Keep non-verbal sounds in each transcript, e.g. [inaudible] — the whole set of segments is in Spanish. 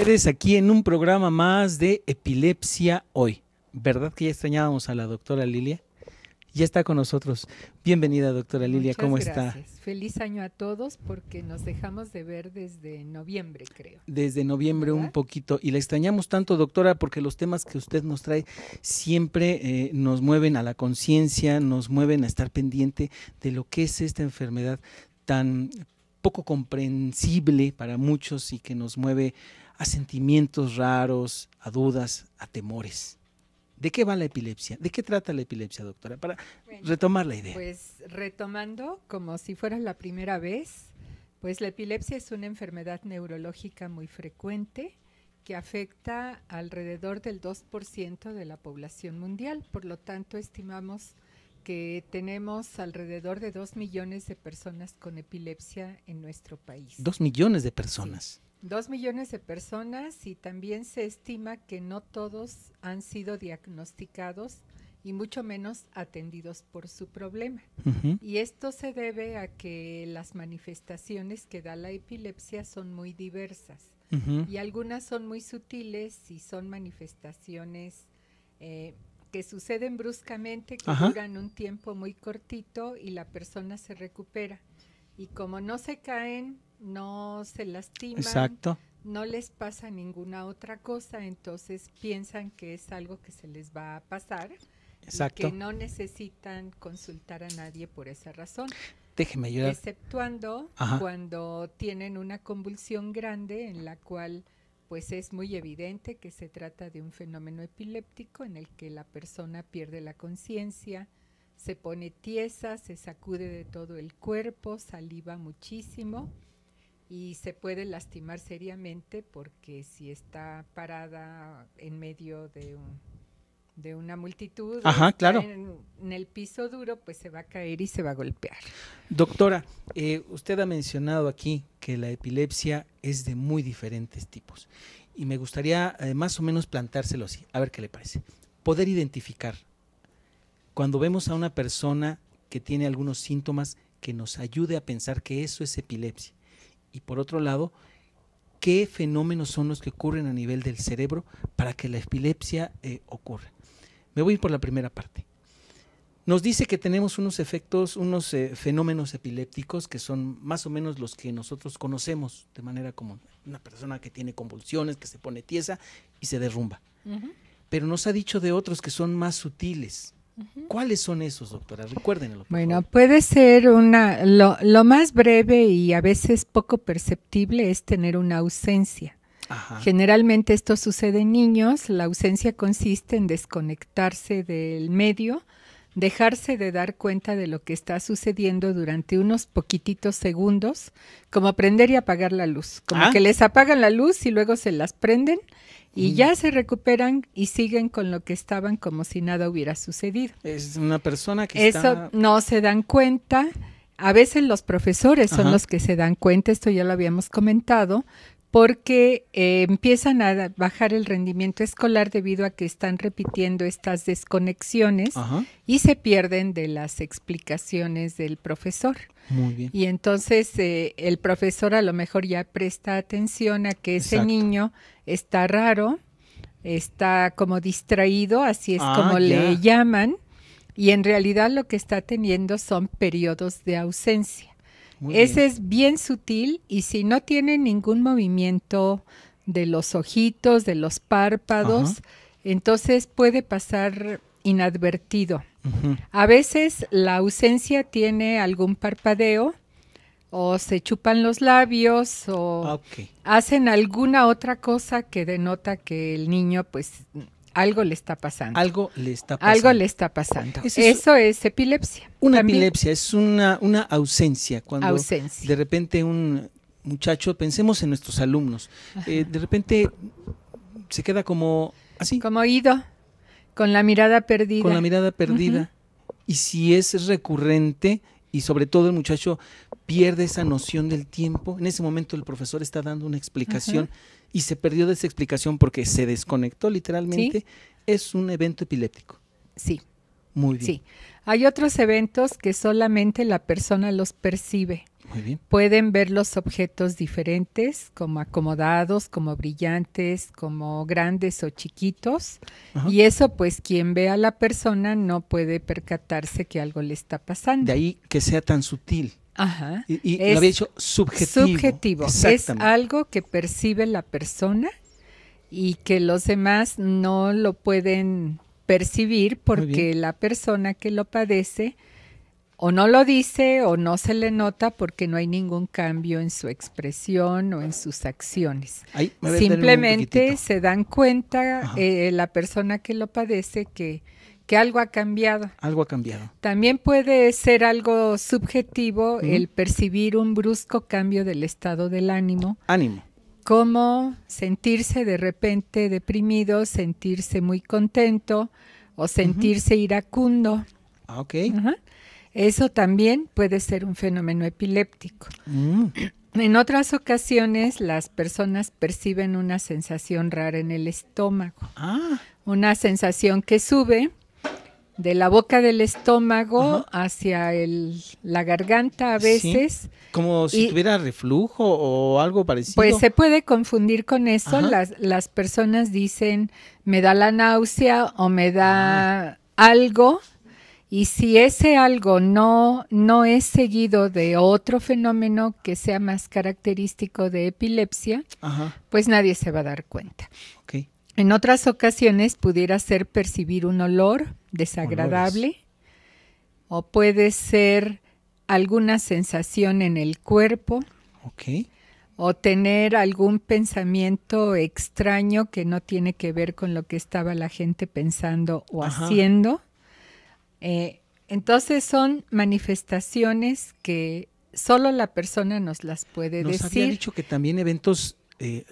ustedes aquí en un programa más de Epilepsia Hoy. ¿Verdad que ya extrañábamos a la doctora Lilia? Ya está con nosotros. Bienvenida, doctora Lilia, ¿cómo gracias. está? Feliz año a todos porque nos dejamos de ver desde noviembre, creo. Desde noviembre un poquito. Y la extrañamos tanto, doctora, porque los temas que usted nos trae siempre eh, nos mueven a la conciencia, nos mueven a estar pendiente de lo que es esta enfermedad tan poco comprensible para muchos y que nos mueve a sentimientos raros, a dudas, a temores. ¿De qué va la epilepsia? ¿De qué trata la epilepsia, doctora? Para retomar la idea. Pues retomando, como si fuera la primera vez, pues la epilepsia es una enfermedad neurológica muy frecuente que afecta alrededor del 2% de la población mundial. Por lo tanto, estimamos que tenemos alrededor de 2 millones de personas con epilepsia en nuestro país. Dos millones de personas. Dos millones de personas y también se estima que no todos han sido diagnosticados y mucho menos atendidos por su problema. Y esto se debe a que las manifestaciones que da la epilepsia son muy diversas y algunas son muy sutiles y son manifestaciones eh, que suceden bruscamente, que duran un tiempo muy cortito y la persona se recupera. Y como no se caen no se lastiman. No les pasa ninguna otra cosa, entonces piensan que es algo que se les va a pasar. que no necesitan consultar a nadie por esa razón. Déjeme ayudar. Exceptuando cuando tienen una convulsión grande en la cual pues es muy evidente que se trata de un fenómeno epiléptico en el que la persona pierde la conciencia, se pone tiesa, se sacude de todo el cuerpo, saliva muchísimo y se puede lastimar seriamente porque si está parada en medio de una multitud en, el piso duro, pues se va a caer y se va a golpear. Doctora, eh, usted ha mencionado aquí que la epilepsia es de muy diferentes tipos y me gustaría eh, más o menos plantárselo así, a ver qué le parece. Poder identificar cuando vemos a una persona que tiene algunos síntomas que nos ayude a pensar que eso es epilepsia. Y por otro lado, qué fenómenos son los que ocurren a nivel del cerebro para que la epilepsia eh, ocurra. Me voy por la primera parte. Nos dice que tenemos unos efectos, unos eh, fenómenos epilépticos que son más o menos los que nosotros conocemos de manera común. Una persona que tiene convulsiones, que se pone tiesa y se derrumba. Pero nos ha dicho de otros que son más sutiles, ¿Cuáles son esos, doctora? Recuerden bueno, puede ser una, lo, más breve y a veces poco perceptible es tener una ausencia. Generalmente esto sucede en niños, la ausencia consiste en desconectarse del medio, dejarse de dar cuenta de lo que está sucediendo durante unos poquititos segundos, como prender y apagar la luz, como ah. que les apagan la luz y luego se las prenden y mm. ya se recuperan y siguen con lo que estaban como si nada hubiera sucedido. Es una persona que Eso no se dan cuenta. A veces los profesores son los que se dan cuenta, esto ya lo habíamos comentado, porque eh, empiezan a bajar el rendimiento escolar debido a que están repitiendo estas desconexiones y se pierden de las explicaciones del profesor. Y entonces eh, el profesor a lo mejor ya presta atención a que ese niño está raro, está como distraído, así es ah, como le llaman, y en realidad lo que está teniendo son periodos de ausencia. ese es bien sutil y si no tiene ningún movimiento de los ojitos, de los párpados, entonces puede pasar inadvertido. A veces la ausencia tiene algún parpadeo o se chupan los labios o ah, hacen alguna otra cosa que denota que el niño pues algo le está pasando. Algo le está pasando. Algo le está pasando. Eso es, epilepsia. Una epilepsia es una, una ausencia. Cuando de repente un muchacho, pensemos en nuestros alumnos, eh, de repente se queda como así. Como oído. Con la mirada perdida. Con la mirada perdida. Y si es recurrente, y sobre todo el muchacho pierde esa noción del tiempo, en ese momento el profesor está dando una explicación y se perdió de esa explicación porque se desconectó literalmente, es un evento epiléptico. Sí. Muy bien. Sí. Hay otros eventos que solamente la persona los percibe. Muy bien. Pueden ver los objetos diferentes, como acomodados, como brillantes, como grandes o chiquitos. Y eso, pues, quien ve a la persona no puede percatarse que algo le está pasando. De ahí que sea tan sutil. Ajá. Y, lo había dicho subjetivo. Subjetivo. Es algo que percibe la persona y que los demás no lo pueden percibir porque la persona que lo padece o no lo dice o no se le nota porque no hay ningún cambio en su expresión o en sus acciones. Simplemente se dan cuenta eh, la persona que lo padece que, que, algo ha cambiado. Algo ha cambiado. También puede ser algo subjetivo el percibir un brusco cambio del estado del ánimo. Ánimo como sentirse de repente deprimido, sentirse muy contento o sentirse iracundo. Ah, ok. Eso también puede ser un fenómeno epiléptico. Mm. En otras ocasiones las personas perciben una sensación rara en el estómago, ah. una sensación que sube de la boca del estómago hacia el, la garganta a veces. como si tuviera reflujo o algo parecido. Pues se puede confundir con eso. Las, las, personas dicen, me da la náusea o me da ah. algo. Y si ese algo no, no es seguido de otro fenómeno que sea más característico de epilepsia, pues nadie se va a dar cuenta. Okay. En otras ocasiones pudiera ser percibir un olor desagradable o puede ser alguna sensación en el cuerpo o tener algún pensamiento extraño que no tiene que ver con lo que estaba la gente pensando o haciendo. Eh, entonces son manifestaciones que solo la persona nos las puede decir. Nos dicho que también eventos eh,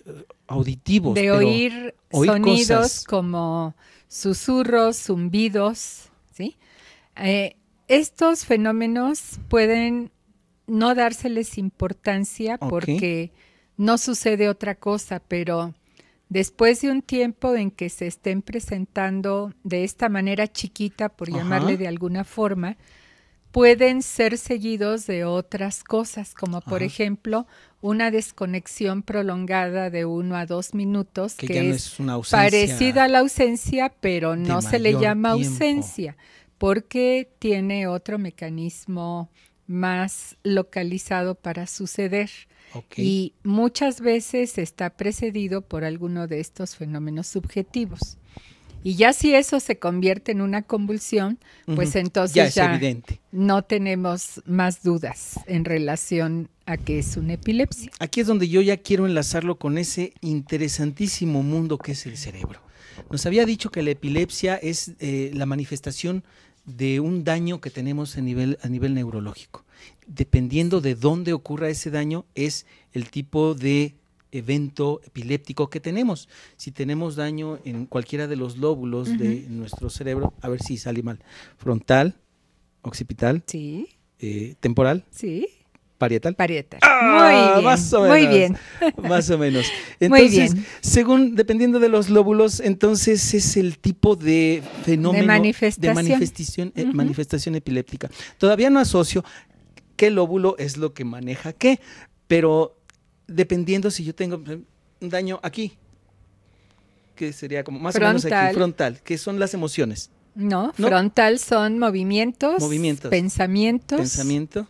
auditivos. De oír, sonidos como susurros, zumbidos, ¿sí? Eh, estos fenómenos pueden no dárseles importancia porque no sucede otra cosa, pero después de un tiempo en que se estén presentando de esta manera chiquita, por llamarle de alguna forma, pueden ser seguidos de otras cosas, como por ejemplo una desconexión prolongada de uno a dos minutos, que, es, parecida a la ausencia, pero no se le llama ausencia, porque tiene otro mecanismo más localizado para suceder. Y muchas veces está precedido por alguno de estos fenómenos subjetivos. Y ya si eso se convierte en una convulsión, pues entonces ya, evidente. no tenemos más dudas en relación a que es una epilepsia. Aquí es donde yo ya quiero enlazarlo con ese interesantísimo mundo que es el cerebro. Nos había dicho que la epilepsia es eh, la manifestación de un daño que tenemos a nivel, a nivel neurológico. Dependiendo de dónde ocurra ese daño, es el tipo de evento epiléptico que tenemos. Si tenemos daño en cualquiera de los lóbulos de nuestro cerebro, a ver si sale mal. Frontal, occipital, sí. Eh, temporal, sí. Parietal. Parietal. Ah, muy, bien, más o menos, [laughs] muy bien. Entonces, según, dependiendo de los lóbulos, entonces es el tipo de fenómeno de manifestación, manifestación eh, epiléptica. Todavía no asocio qué lóbulo es lo que maneja qué, pero dependiendo si yo tengo eh, un daño aquí, que sería como más o menos aquí, frontal, que son las emociones. No, frontal son movimientos, movimientos pensamientos. Pensamiento.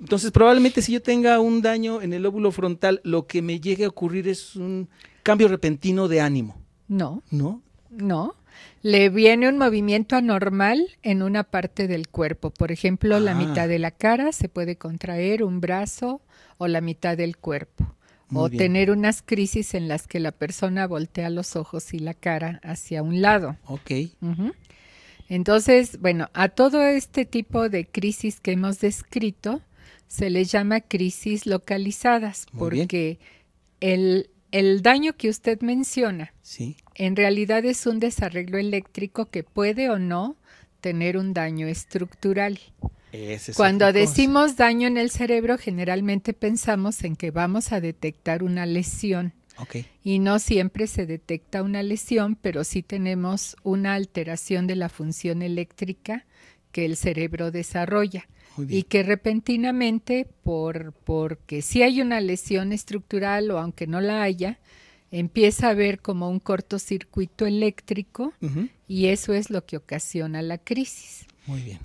Entonces, probablemente si yo tenga un daño en el lóbulo frontal, lo que me llegue a ocurrir es un cambio repentino de ánimo. No. ¿No? No le viene un movimiento anormal en una parte del cuerpo. Por ejemplo, la ah. mitad de la cara se puede contraer, un brazo o la mitad del cuerpo. o tener unas crisis en las que la persona voltea los ojos y la cara hacia un lado. Ok. Entonces, bueno, a todo este tipo de crisis que hemos descrito se les llama crisis localizadas porque el el daño que usted menciona sí. en realidad es un desarreglo eléctrico que puede o no tener un daño estructural. Cuando decimos daño en el cerebro, generalmente pensamos en que vamos a detectar una lesión. Okay. Y no siempre se detecta una lesión, pero sí tenemos una alteración de la función eléctrica que el cerebro desarrolla y que repentinamente, por, porque si hay una lesión estructural o aunque no la haya, empieza a haber como un cortocircuito eléctrico y eso es lo que ocasiona la crisis. Muy bien.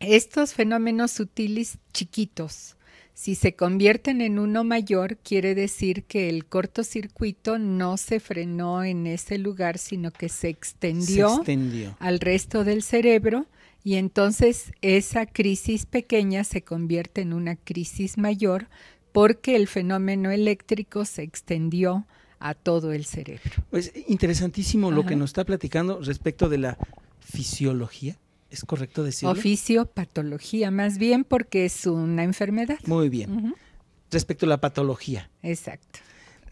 Estos fenómenos sutiles chiquitos, si se convierten en uno mayor, quiere decir que el cortocircuito no se frenó en ese lugar, sino que se extendió. al resto del cerebro y entonces esa crisis pequeña se convierte en una crisis mayor porque el fenómeno eléctrico se extendió a todo el cerebro. Es pues, interesantísimo lo que nos está platicando respecto de la fisiología. ¿Es correcto decirlo? Oficio, patología, más bien porque es una enfermedad. Muy bien. Respecto a la patología. Exacto.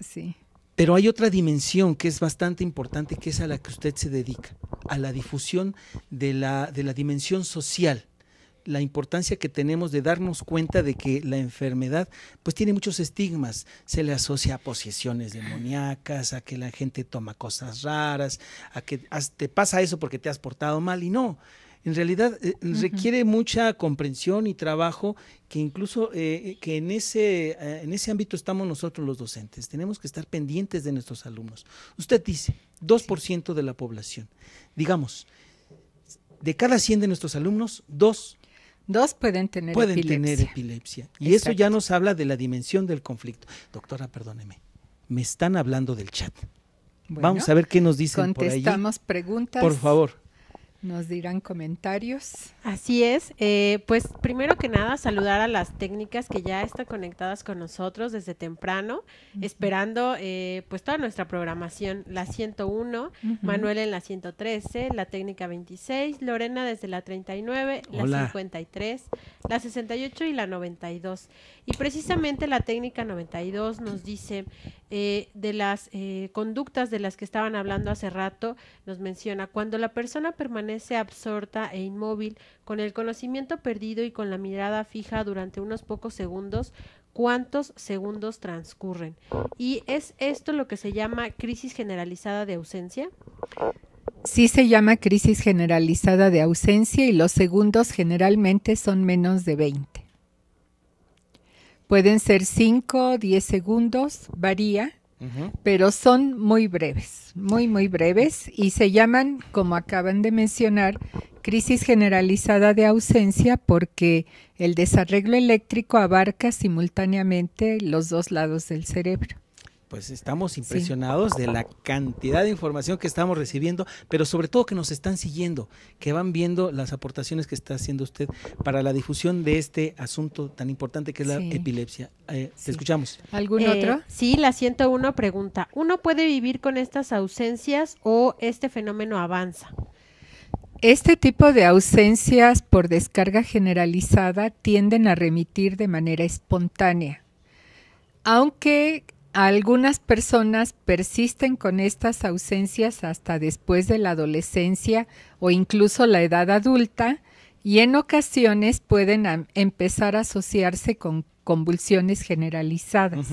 Sí. Pero hay otra dimensión que es bastante importante, que es a la que usted se dedica, a la difusión de la, dimensión social la importancia que tenemos de darnos cuenta de que la enfermedad pues tiene muchos estigmas, se le asocia a posesiones demoníacas, a que la gente toma cosas raras, a que te pasa eso porque te has portado mal y no, en realidad eh, requiere mucha comprensión y trabajo que incluso eh, que en ese, eh, en ese ámbito estamos nosotros los docentes. Tenemos que estar pendientes de nuestros alumnos. Usted dice, 2% de la población. Digamos, de cada 100 de nuestros alumnos, 2 Dos pueden tener pueden epilepsia. tener epilepsia. Y eso ya nos habla de la dimensión del conflicto. Doctora, perdóneme, me están hablando del chat. Vamos a ver qué nos dicen por ahí. Contestamos preguntas. Por favor. Nos dirán comentarios. Así es. Eh, pues primero que nada, saludar a las técnicas que ya están conectadas con nosotros desde temprano, esperando eh, pues toda nuestra programación. La 101, Manuel en la 113, la técnica 26, Lorena desde la 39, la 53, la 68 y la 92. Y precisamente la técnica 92 nos dice, eh, de las eh, conductas de las que estaban hablando hace rato, nos menciona, cuando la persona permanece absorta e inmóvil, con el conocimiento perdido y con la mirada fija durante unos pocos segundos, cuántos segundos transcurren. ¿Y es esto lo que se llama crisis generalizada de ausencia? Sí se llama crisis generalizada de ausencia y los segundos generalmente son menos de 20. Pueden ser 5, 10 segundos, varía, pero son muy breves, muy, muy breves y se llaman, como acaban de mencionar, crisis generalizada de ausencia porque el desarreglo eléctrico abarca simultáneamente los dos lados del cerebro pues estamos impresionados de la cantidad de información que estamos recibiendo, pero sobre todo que nos están siguiendo, que van viendo las aportaciones que está haciendo usted para la difusión de este asunto tan importante que es la epilepsia. Eh, te escuchamos. ¿Algún eh, otro? Sí, la 101 pregunta, ¿uno puede vivir con estas ausencias o este fenómeno avanza? Este tipo de ausencias por descarga generalizada tienden a remitir de manera espontánea, aunque algunas personas persisten con estas ausencias hasta después de la adolescencia o incluso la edad adulta y en ocasiones pueden empezar a asociarse con convulsiones generalizadas.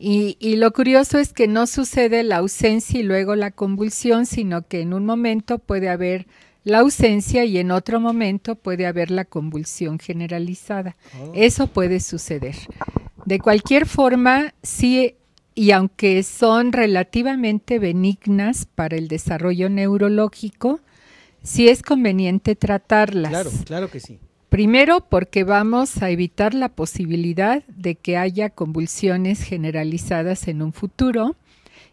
y, y lo curioso es que no sucede la ausencia y luego la convulsión, sino que en un momento puede haber la ausencia y en otro momento puede haber la convulsión generalizada. Oh. Eso puede suceder. De cualquier forma, sí, y aunque son relativamente benignas para el desarrollo neurológico, sí es conveniente tratarlas. Claro, claro que sí. Primero, porque vamos a evitar la posibilidad de que haya convulsiones generalizadas en un futuro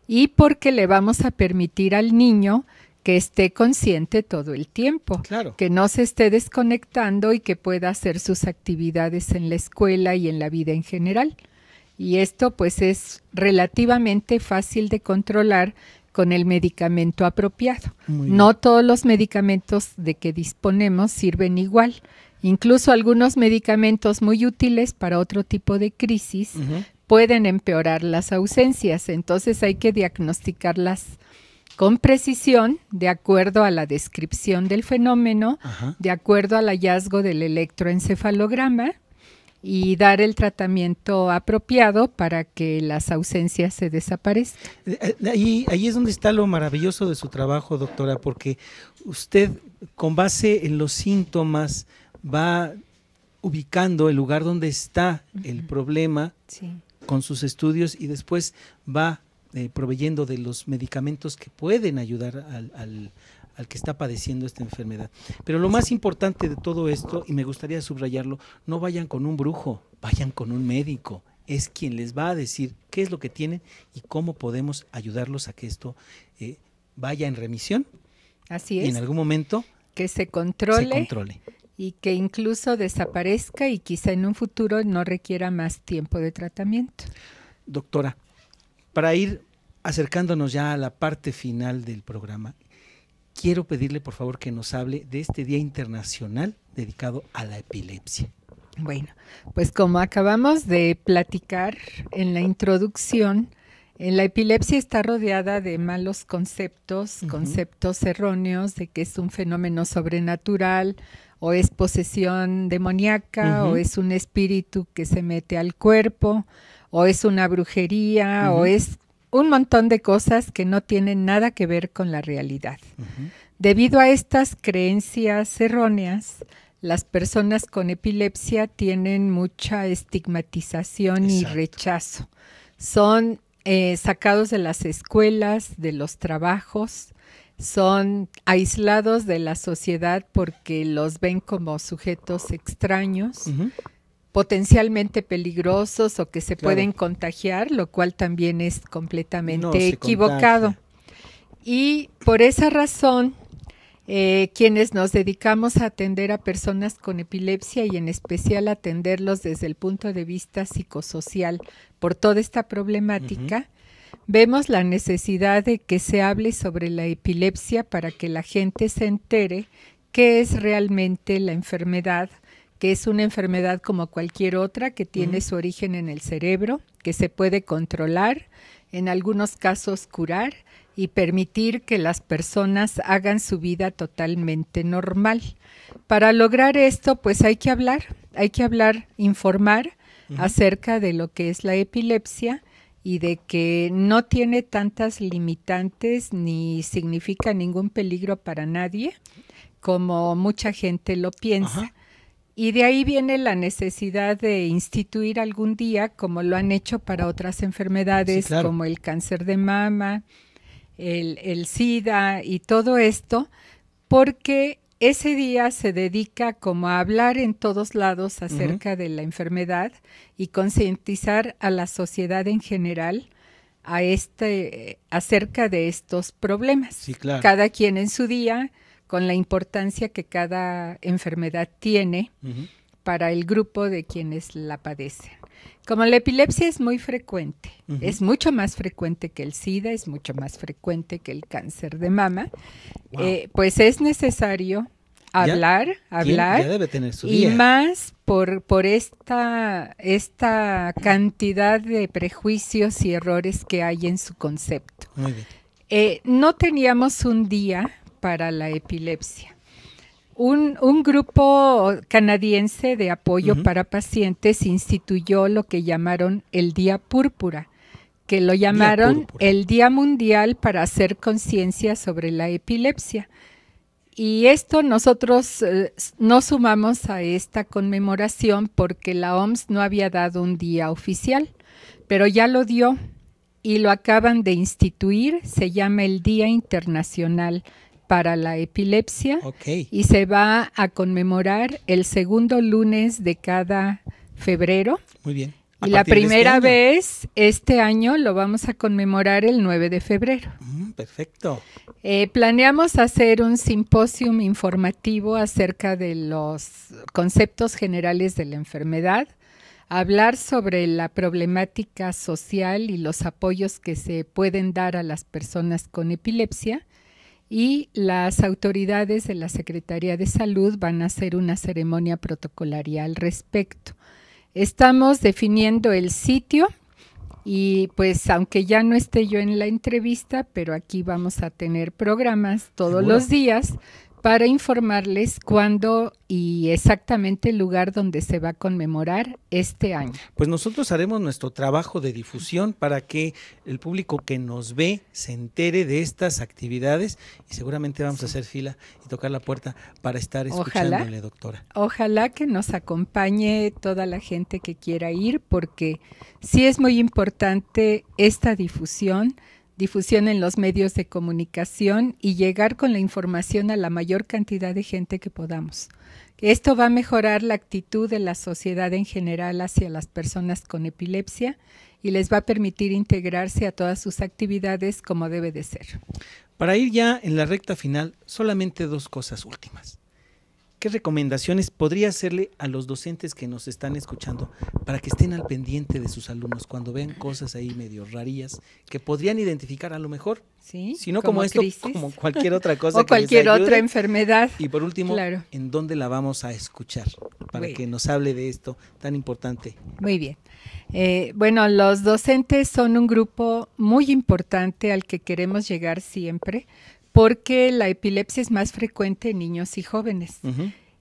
y porque le vamos a permitir al niño que esté consciente todo el tiempo, claro. que no se esté desconectando y que pueda hacer sus actividades en la escuela y en la vida en general. Y esto pues es relativamente fácil de controlar con el medicamento apropiado. No todos los medicamentos de que disponemos sirven igual. Incluso algunos medicamentos muy útiles para otro tipo de crisis pueden empeorar las ausencias, entonces hay que diagnosticarlas con precisión, de acuerdo a la descripción del fenómeno, de acuerdo al hallazgo del electroencefalograma y dar el tratamiento apropiado para que las ausencias se desaparezcan. Eh, eh, ahí, es donde está lo maravilloso de su trabajo, doctora, porque usted con base en los síntomas va ubicando el lugar donde está el problema con sus estudios y después va eh, proveyendo de los medicamentos que pueden ayudar al, que está padeciendo esta enfermedad. Pero lo más importante de todo esto, y me gustaría subrayarlo, no vayan con un brujo, vayan con un médico. Es quien les va a decir qué es lo que tienen y cómo podemos ayudarlos a que esto eh, vaya en remisión. Así es. Y en algún momento. Que Se controle y que incluso desaparezca y quizá en un futuro no requiera más tiempo de tratamiento. Doctora, para ir acercándonos ya a la parte final del programa, quiero pedirle por favor que nos hable de este Día Internacional dedicado a la epilepsia. Bueno, pues como acabamos de platicar en la introducción, eh, la epilepsia está rodeada de malos conceptos, conceptos erróneos de que es un fenómeno sobrenatural o es posesión demoníaca o es un espíritu que se mete al cuerpo o es una brujería, o es un montón de cosas que no tienen nada que ver con la realidad. Debido a estas creencias erróneas, las personas con epilepsia tienen mucha estigmatización y rechazo. Son eh, sacados de las escuelas, de los trabajos, son aislados de la sociedad porque los ven como sujetos extraños potencialmente peligrosos o que se pueden contagiar, lo cual también es completamente equivocado. Y por esa razón, eh, quienes nos dedicamos a atender a personas con epilepsia y en especial atenderlos desde el punto de vista psicosocial por toda esta problemática, vemos la necesidad de que se hable sobre la epilepsia para que la gente se entere qué es realmente la enfermedad, que es una enfermedad como cualquier otra que tiene su origen en el cerebro, que se puede controlar, en algunos casos curar y permitir que las personas hagan su vida totalmente normal. Para lograr esto, pues hay que hablar, hay que hablar, informar acerca de lo que es la epilepsia y de que no tiene tantas limitantes ni significa ningún peligro para nadie como mucha gente lo piensa. Y de ahí viene la necesidad de instituir algún día, como lo han hecho para otras enfermedades, como el cáncer de mama, el, SIDA y todo esto, porque ese día se dedica como a hablar en todos lados acerca de la enfermedad y concientizar a la sociedad en general a este eh, acerca de estos problemas. Cada quien en su día con la importancia que cada enfermedad tiene para el grupo de quienes la padecen. Como la epilepsia es muy frecuente, es mucho más frecuente que el SIDA, es mucho más frecuente que el cáncer de mama, eh, pues es necesario hablar, hablar. debe tener su y más por, esta, esta cantidad de prejuicios y errores que hay en su concepto. Muy bien. Eh, no teníamos un día para la epilepsia. Un, grupo canadiense de apoyo para pacientes instituyó lo que llamaron el Día Púrpura, que lo llamaron el Día Mundial para hacer conciencia sobre la epilepsia. Y esto nosotros eh, no sumamos a esta conmemoración porque la OMS no había dado un día oficial, pero ya lo dio y lo acaban de instituir, se llama el Día Internacional para la epilepsia y se va a conmemorar el segundo lunes de cada febrero. Muy bien. Y la este primera vez este año lo vamos a conmemorar el 9 de febrero. Mm, perfecto. Eh, planeamos hacer un simposio informativo acerca de los conceptos generales de la enfermedad, hablar sobre la problemática social y los apoyos que se pueden dar a las personas con epilepsia y las autoridades de la Secretaría de Salud van a hacer una ceremonia protocolaria al respecto. Estamos definiendo el sitio y pues aunque ya no esté yo en la entrevista, pero aquí vamos a tener programas todos los días para informarles cuándo y exactamente el lugar donde se va a conmemorar este año. Pues nosotros haremos nuestro trabajo de difusión para que el público que nos ve se entere de estas actividades y seguramente vamos a hacer fila y tocar la puerta para estar escuchándole, doctora. Ojalá que nos acompañe toda la gente que quiera ir porque sí es muy importante esta difusión difusión en los medios de comunicación y llegar con la información a la mayor cantidad de gente que podamos. Esto va a mejorar la actitud de la sociedad en general hacia las personas con epilepsia y les va a permitir integrarse a todas sus actividades como debe de ser. Para ir ya en la recta final, solamente dos cosas últimas. ¿qué recomendaciones podría hacerle a los docentes que nos están escuchando para que estén al pendiente de sus alumnos cuando vean cosas ahí medio rarías que podrían identificar a lo mejor? Sí. Si no como, esto, como cualquier otra [laughs] cosa. o cualquier otra enfermedad. Y por último, ¿en dónde la vamos a escuchar para que nos hable de esto tan importante? Muy bien. Eh, bueno, los docentes son un grupo muy importante al que queremos llegar siempre porque la epilepsia es más frecuente en niños y jóvenes.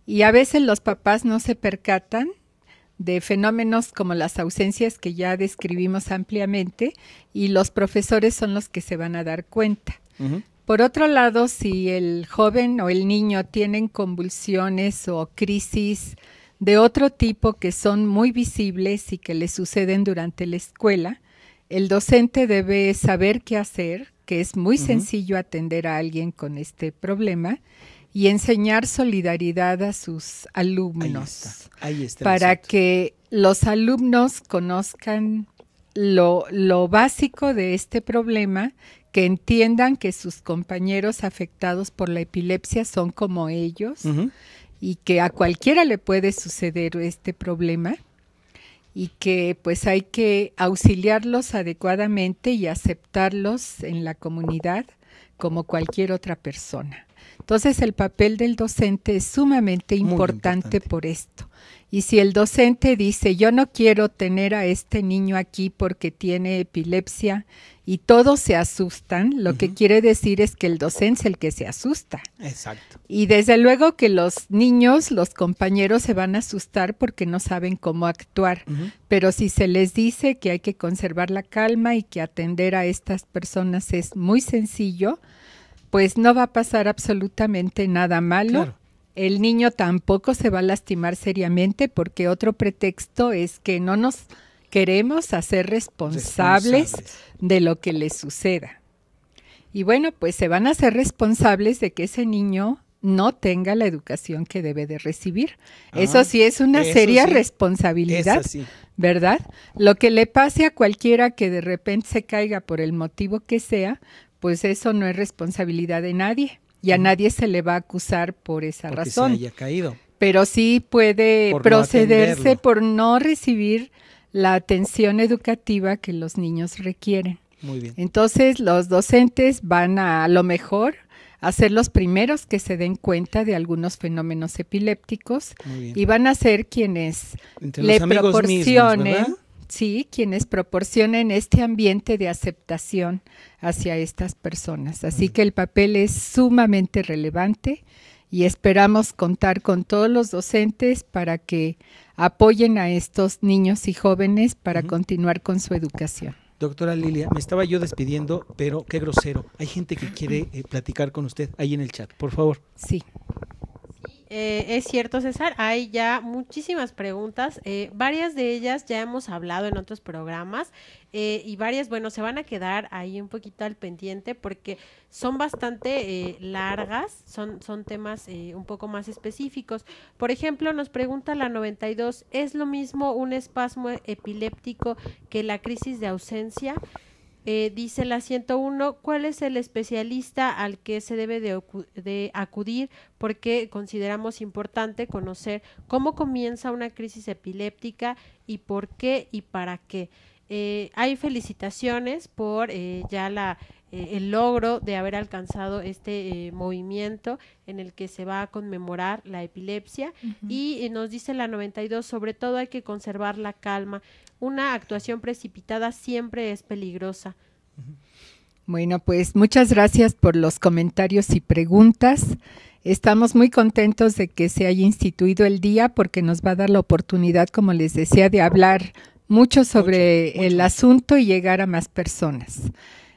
Y a veces los papás no se percatan de fenómenos como las ausencias que ya describimos ampliamente y los profesores son los que se van a dar cuenta. Por otro lado, si el joven o el niño tienen convulsiones o crisis de otro tipo que son muy visibles y que le suceden durante la escuela, el docente debe saber qué hacer, que es muy sencillo atender a alguien con este problema y enseñar solidaridad a sus alumnos. para que los alumnos conozcan lo, básico de este problema, que entiendan que sus compañeros afectados por la epilepsia son como ellos y que a cualquiera le puede suceder este problema y que pues hay que auxiliarlos adecuadamente y aceptarlos en la comunidad como cualquier otra persona. Entonces el papel del docente es sumamente importante, por esto. Y si el docente dice, yo no quiero tener a este niño aquí porque tiene epilepsia y todos se asustan, lo que quiere decir es que el docente es el que se asusta. Exacto. Y desde luego que los niños, los compañeros se van a asustar porque no saben cómo actuar. Pero si se les dice que hay que conservar la calma y que atender a estas personas es muy sencillo, pues no va a pasar absolutamente nada malo. El niño tampoco se va a lastimar seriamente porque otro pretexto es que no nos queremos hacer responsables, de lo que le suceda. Y bueno, pues se van a hacer responsables de que ese niño no tenga la educación que debe de recibir. Ah, eso sí es una seria responsabilidad, ¿verdad? Lo que le pase a cualquiera que de repente se caiga por el motivo que sea, pues eso no es responsabilidad de nadie y a nadie se le va a acusar por esa razón. Se caído. Pero sí puede procederse por no recibir la atención educativa que los niños requieren. Muy bien. Entonces, los docentes van a, lo mejor a ser los primeros que se den cuenta de algunos fenómenos epilépticos y van a ser quienes le proporcionen ¿sí? Quienes proporcionen este ambiente de aceptación hacia estas personas. Así que el papel es sumamente relevante y esperamos contar con todos los docentes para que apoyen a estos niños y jóvenes para continuar con su educación. Doctora Lilia, me estaba yo despidiendo, pero qué grosero. Hay gente que quiere eh, platicar con usted ahí en el chat, por favor. Sí. Eh, es cierto, César, hay ya muchísimas preguntas, eh, varias de ellas ya hemos hablado en otros programas eh, y varias, bueno, se van a quedar ahí un poquito al pendiente porque son bastante largas, son, son temas un poco más específicos. Por ejemplo, nos pregunta la 92, ¿es lo mismo un espasmo epiléptico que la crisis de ausencia? Eh, dice la 101, ¿cuál es el especialista al que se debe de, acudir? Porque consideramos importante conocer cómo comienza una crisis epiléptica y por qué y para qué. Eh, hay felicitaciones por eh, ya la eh, el logro de haber alcanzado este eh, movimiento en el que se va a conmemorar la epilepsia y eh, nos dice la 92 sobre todo hay que conservar la calma una actuación precipitada siempre es peligrosa Bueno, pues muchas gracias por los comentarios y preguntas. Estamos muy contentos de que se haya instituido el día porque nos va a dar la oportunidad, como les decía, de hablar mucho sobre el asunto y llegar a más personas.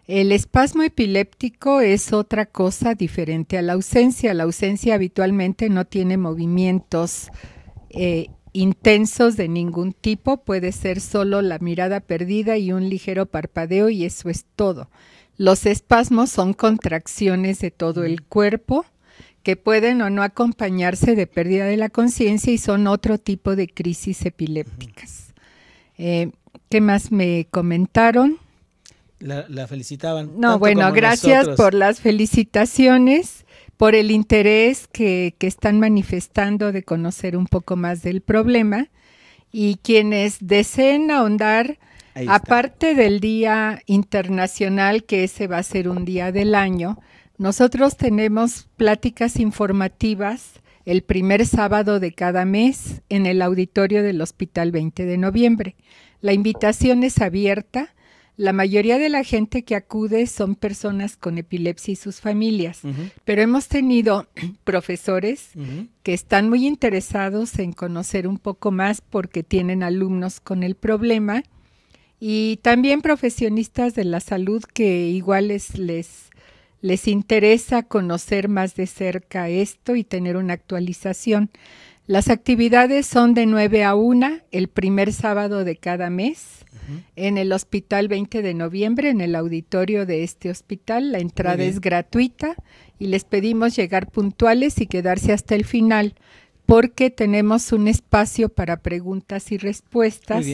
El espasmo epiléptico es otra cosa diferente a la ausencia. La ausencia habitualmente no tiene movimientos eh, intensos de ningún tipo, puede ser solo la mirada perdida y un ligero parpadeo y eso es todo. Los espasmos son contracciones de todo el cuerpo que pueden o no acompañarse de pérdida de la conciencia y son otro tipo de crisis epilépticas. Eh, ¿Qué más me comentaron? La, felicitaban. No, bueno, gracias por las felicitaciones, por el interés que, que están manifestando de conocer un poco más del problema y quienes deseen ahondar, aparte del Día Internacional, que ese va a ser un día del año, nosotros tenemos pláticas informativas el primer sábado de cada mes en el auditorio del Hospital 20 de Noviembre. La invitación es abierta la mayoría de la gente que acude son personas con epilepsia y sus familias, pero hemos tenido [clears throat] profesores que están muy interesados en conocer un poco más porque tienen alumnos con el problema y también profesionistas de la salud que igual les, les interesa conocer más de cerca esto y tener una actualización. Las actividades son de 9 a 1 el primer sábado de cada mes en el Hospital 20 de Noviembre, en el auditorio de este hospital. La entrada es gratuita y les pedimos llegar puntuales y quedarse hasta el final porque tenemos un espacio para preguntas y respuestas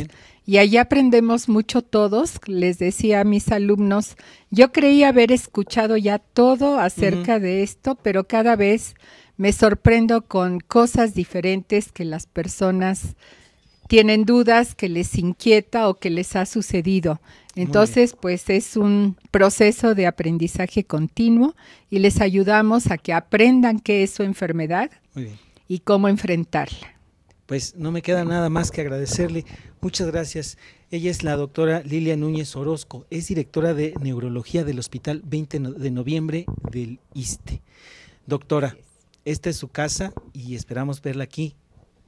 y ahí aprendemos mucho todos. Les decía a mis alumnos, yo creía haber escuchado ya todo acerca de esto, pero cada vez me sorprendo con cosas diferentes que las personas tienen dudas, que les inquieta o que les ha sucedido. Entonces, pues es un proceso de aprendizaje continuo y les ayudamos a que aprendan qué es su enfermedad y cómo enfrentarla. Pues no me queda nada más que agradecerle. Muchas gracias. Ella es la doctora Lilia Núñez Orozco, es directora de neurología del Hospital 20 de Noviembre del ISTE. Doctora, esta es su casa y esperamos verla aquí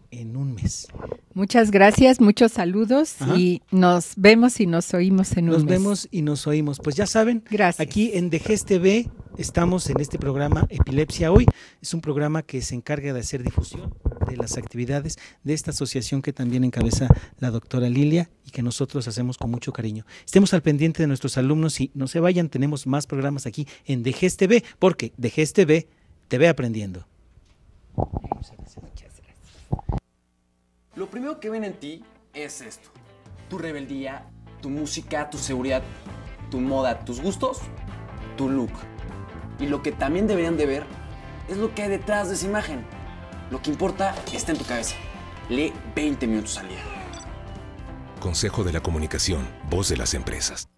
en un mes. Muchas gracias, muchos saludos y nos vemos y nos oímos en un mes. Nos vemos y nos oímos. Pues ya saben, aquí en DGSTV estamos en este programa Epilepsia Hoy. Es un programa que se encarga de hacer difusión de las actividades de esta asociación que también encabeza la doctora Lilia y que nosotros hacemos con mucho cariño. Estemos al pendiente de nuestros alumnos y no se vayan, tenemos más programas aquí en DGSTV porque DGSTV te ve aprendiendo. Lo primero que ven en ti es esto. Tu rebeldía, tu música, tu seguridad, tu moda, tus gustos, tu look. Y lo que también deberían de ver es lo que hay detrás de esa imagen. Lo que importa está en tu cabeza. Lee 20 minutos al día. Consejo de la Comunicación, voz de las empresas.